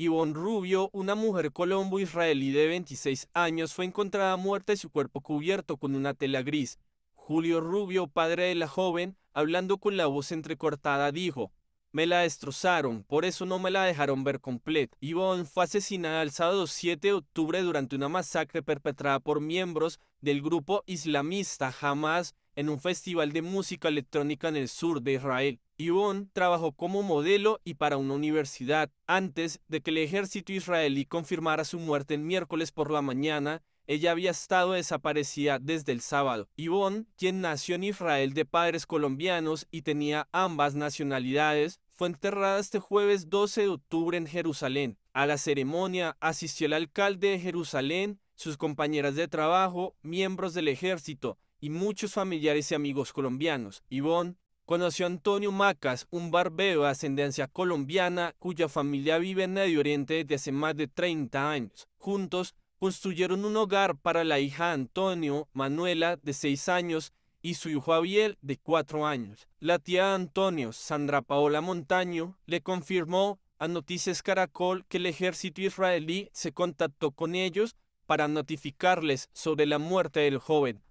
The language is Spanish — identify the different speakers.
Speaker 1: Ivonne Rubio, una mujer colombo-israelí de 26 años, fue encontrada muerta y su cuerpo cubierto con una tela gris. Julio Rubio, padre de la joven, hablando con la voz entrecortada, dijo, me la destrozaron, por eso no me la dejaron ver completa. Yvonne fue asesinada el sábado 7 de octubre durante una masacre perpetrada por miembros del grupo islamista Hamas en un festival de música electrónica en el sur de Israel. Yvonne trabajó como modelo y para una universidad. Antes de que el ejército israelí confirmara su muerte en miércoles por la mañana, ella había estado desaparecida desde el sábado. Yvonne, quien nació en Israel de padres colombianos y tenía ambas nacionalidades, fue enterrada este jueves 12 de octubre en Jerusalén. A la ceremonia asistió el alcalde de Jerusalén, sus compañeras de trabajo, miembros del ejército, y muchos familiares y amigos colombianos. Ivonne conoció a Antonio Macas, un barbero de ascendencia colombiana cuya familia vive en Medio Oriente desde hace más de 30 años. Juntos construyeron un hogar para la hija Antonio, Manuela, de 6 años, y su hijo Abiel, de 4 años. La tía Antonio, Sandra Paola Montaño, le confirmó a Noticias Caracol que el ejército israelí se contactó con ellos para notificarles sobre la muerte del joven.